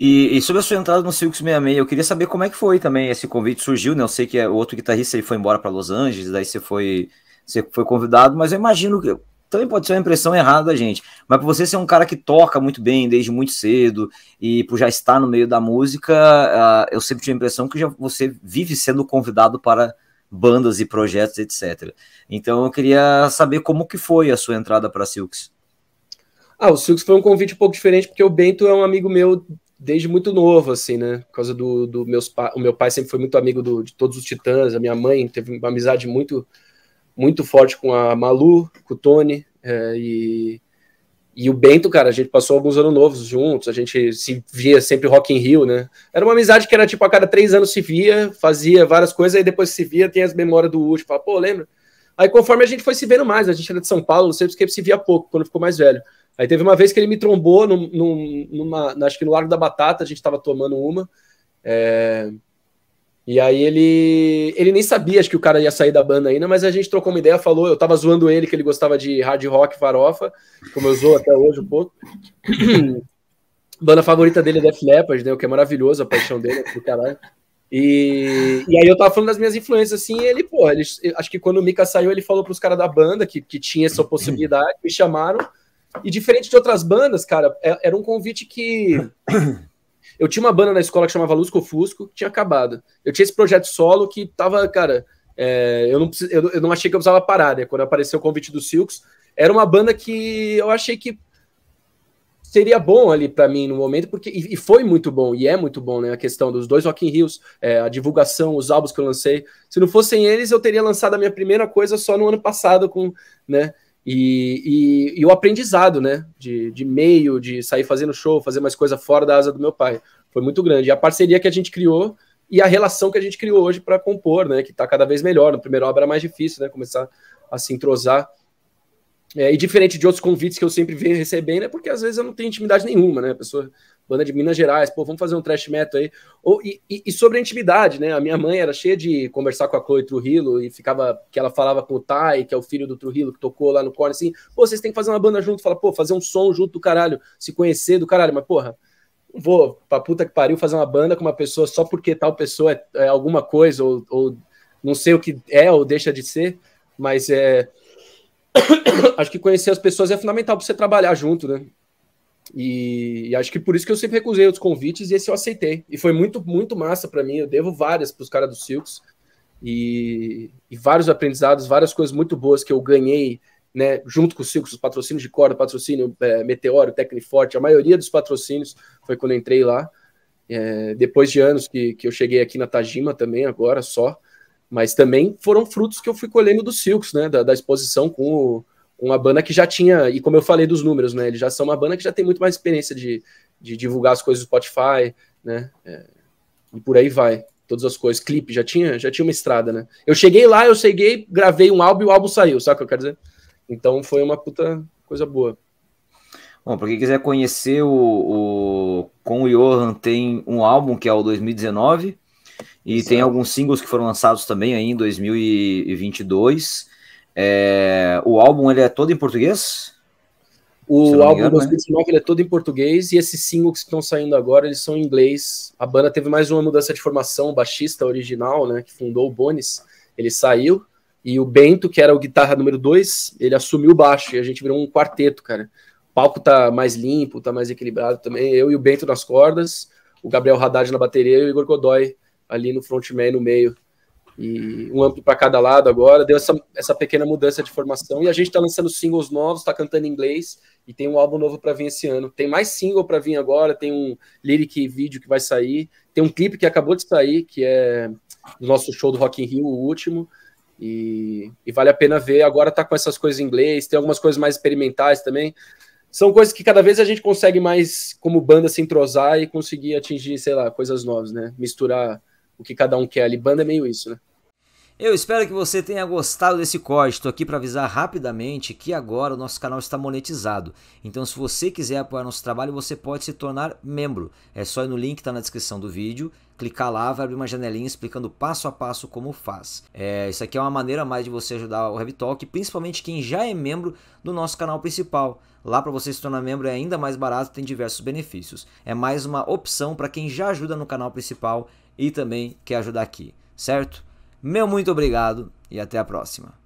E, e, sobre a sua entrada no Silks 66, eu queria saber como é que foi também esse convite surgiu, né? Eu sei que é, o outro guitarrista ele foi embora para Los Angeles, daí você foi, você foi convidado, mas eu imagino que também pode ser uma impressão errada da gente. Mas para você ser um cara que toca muito bem desde muito cedo e por já estar no meio da música, uh, eu sempre tive a impressão que já você vive sendo convidado para bandas e projetos, etc. Então eu queria saber como que foi a sua entrada para Silks. Ah, o Silks foi um convite um pouco diferente, porque o Bento é um amigo meu desde muito novo, assim, né? Por causa do, do meus pa... o meu pai sempre foi muito amigo do, de todos os titãs, a minha mãe teve uma amizade muito muito forte com a Malu, com o Tony, é, e, e o Bento, cara, a gente passou alguns anos novos juntos, a gente se via sempre Rock in Rio, né? Era uma amizade que era tipo, a cada três anos se via, fazia várias coisas, e depois se via, tem as memórias do último, fala, pô, lembra? Aí, conforme a gente foi se vendo mais, né? a gente era de São Paulo, sempre que se via pouco, quando ficou mais velho. Aí teve uma vez que ele me trombou, numa, acho que no Largo da Batata, a gente estava tomando uma. É... E aí ele ele nem sabia, acho que o cara ia sair da banda ainda, mas a gente trocou uma ideia, falou, eu tava zoando ele que ele gostava de hard rock farofa, como eu zoo até hoje um pouco. banda favorita dele é Def Leppard, né, o que é maravilhoso, a paixão dele, é do caralho. E, e aí eu tava falando das minhas influências, assim, ele, pô, ele, acho que quando o Mika saiu, ele falou pros caras da banda que, que tinha essa possibilidade, me chamaram. E diferente de outras bandas, cara, é, era um convite que. Eu tinha uma banda na escola que chamava Luz Fusco, que tinha acabado. Eu tinha esse projeto solo que tava, cara, é, eu, não precis... eu, não achei que eu precisava parar, né? Quando apareceu o convite do Silks, era uma banda que eu achei que seria bom ali para mim no momento, porque e, foi muito bom, e é muito bom, né? A questão dos dois Rock in Rios, é, a divulgação, os álbuns que eu lancei. Se não fossem eles, eu teria lançado a minha primeira coisa só no ano passado, com, né? E, e, e o aprendizado, né? De, de meio, de sair fazendo show, fazer mais coisa fora da asa do meu pai. Foi muito grande. E a parceria que a gente criou e a relação que a gente criou hoje para compor, né? Que está cada vez melhor. No primeiro álbum era mais difícil, né? Começar a se entrosar. É, e diferente de outros convites que eu sempre venho recebendo, é porque às vezes eu não tenho intimidade nenhuma, né? A pessoa, banda de Minas Gerais, pô, vamos fazer um trash metal aí. Ou, e, e sobre a intimidade, né? A minha mãe era cheia de conversar com a Chloe Trujillo e ficava, que ela falava com o Tai, que é o filho do Trujillo, que tocou lá no corner, assim, pô, vocês têm que fazer uma banda junto. Fala, pô, fazer um som junto do caralho, se conhecer do caralho, mas porra, não vou pra puta que pariu fazer uma banda com uma pessoa só porque tal pessoa é, é alguma coisa ou, ou não sei o que é ou deixa de ser, mas é acho que conhecer as pessoas é fundamental para você trabalhar junto, né? E, e, acho que por isso que eu sempre recusei outros convites e esse eu aceitei. E foi muito, muito massa para mim. Eu devo várias para os caras do Silks e, e, vários aprendizados, várias coisas muito boas que eu ganhei, né? Junto com o Silks, os patrocínios de corda, patrocínio é, Meteoro, Tecniforte, a maioria dos patrocínios foi quando eu entrei lá. É, depois de anos que, que eu cheguei aqui na Tajima também, agora só. Mas também foram frutos que eu fui colhendo dos Silks, né? Da, da exposição com o, uma banda que já tinha, e como eu falei dos números, né? Eles já são uma banda que já tem muito mais experiência de, de divulgar as coisas do Spotify, né? É, e por aí vai. Todas as coisas, clipe, já tinha, já tinha uma estrada, né? Eu cheguei lá, eu cheguei, gravei um álbum e o álbum saiu, sabe o que eu quero dizer? Então foi uma puta coisa boa. Bom, para quem quiser conhecer o, o com o Johan tem um álbum que é o 2019, e Sim. tem alguns singles que foram lançados também aí em 2022. É, o álbum ele é todo em português? O álbum engano, né? ele é todo em português e esses singles que estão saindo agora eles são em inglês. A banda teve mais uma mudança de formação, o baixista original, né, que fundou o Bones, ele saiu e o Bento, que era o guitarra número 2, ele assumiu o baixo e a gente virou um quarteto, cara. O palco tá mais limpo, tá mais equilibrado também. Eu e o Bento nas cordas, o Gabriel Haddad na bateria e o Igor Godoy ali no frontman, no meio, e um amplo para cada lado agora. Deu essa, essa pequena mudança de formação. E a gente está lançando singles novos, está cantando em inglês, e tem um álbum novo para vir esse ano. Tem mais single para vir agora, tem um lyric vídeo que vai sair, tem um clipe que acabou de sair, que é o nosso show do Rock in Rio, o último. E, e, vale a pena ver. Agora tá com essas coisas em inglês, tem algumas coisas mais experimentais também. São coisas que cada vez a gente consegue mais, como banda, se entrosar e conseguir atingir, sei lá, coisas novas, né? Misturar o que cada um quer ali. Banda é meio isso, né? Eu espero que você tenha gostado desse corte. Estou aqui para avisar rapidamente que agora o nosso canal está monetizado. Então, se você quiser apoiar nosso trabalho, você pode se tornar membro. É só ir no link que está na descrição do vídeo, clicar lá, vai abrir uma janelinha explicando passo a passo como faz. É, isso aqui é uma maneira mais de você ajudar o Revitalk, principalmente quem já é membro do nosso canal principal. Lá para você se tornar membro é ainda mais barato, tem diversos benefícios. É mais uma opção para quem já ajuda no canal principal e também quer ajudar aqui, certo? Meu muito obrigado e até a próxima.